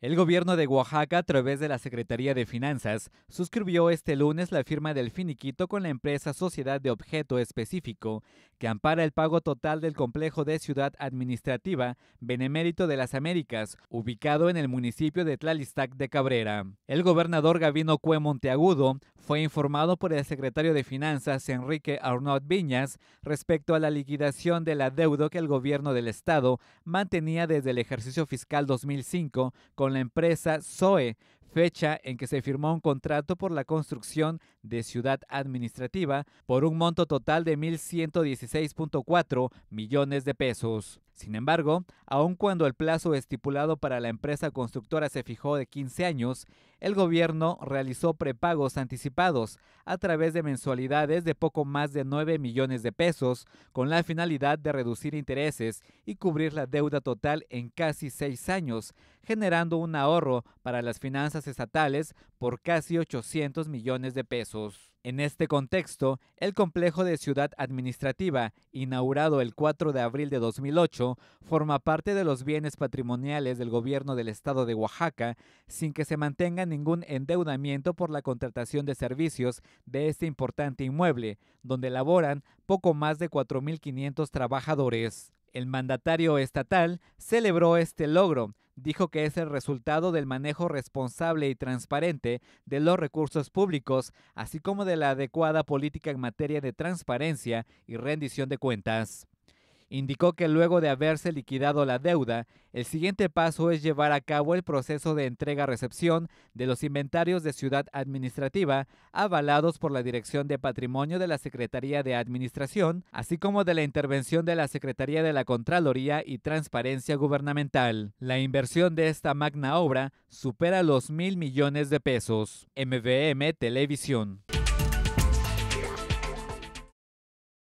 El gobierno de Oaxaca, a través de la Secretaría de Finanzas, suscribió este lunes la firma del finiquito con la empresa Sociedad de Objeto Específico, que ampara el pago total del complejo de ciudad administrativa Benemérito de las Américas, ubicado en el municipio de Tlalistac de Cabrera. El gobernador Gavino Cue Monteagudo fue informado por el secretario de Finanzas, Enrique Arnaud Viñas, respecto a la liquidación de la deuda que el gobierno del Estado mantenía desde el ejercicio fiscal 2005 con la empresa SOE, fecha en que se firmó un contrato por la construcción de ciudad administrativa por un monto total de 1.116.4 millones de pesos. Sin embargo, aun cuando el plazo estipulado para la empresa constructora se fijó de 15 años, el gobierno realizó prepagos anticipados a través de mensualidades de poco más de 9 millones de pesos, con la finalidad de reducir intereses y cubrir la deuda total en casi seis años, generando un ahorro para las finanzas estatales por casi 800 millones de pesos. En este contexto, el complejo de ciudad administrativa, inaugurado el 4 de abril de 2008, forma parte de los bienes patrimoniales del gobierno del estado de Oaxaca, sin que se mantenga ningún endeudamiento por la contratación de servicios de este importante inmueble, donde laboran poco más de 4.500 trabajadores. El mandatario estatal celebró este logro, dijo que es el resultado del manejo responsable y transparente de los recursos públicos, así como de la adecuada política en materia de transparencia y rendición de cuentas. Indicó que luego de haberse liquidado la deuda, el siguiente paso es llevar a cabo el proceso de entrega-recepción de los inventarios de ciudad administrativa avalados por la Dirección de Patrimonio de la Secretaría de Administración, así como de la intervención de la Secretaría de la Contraloría y Transparencia Gubernamental. La inversión de esta magna obra supera los mil millones de pesos. MVM Televisión.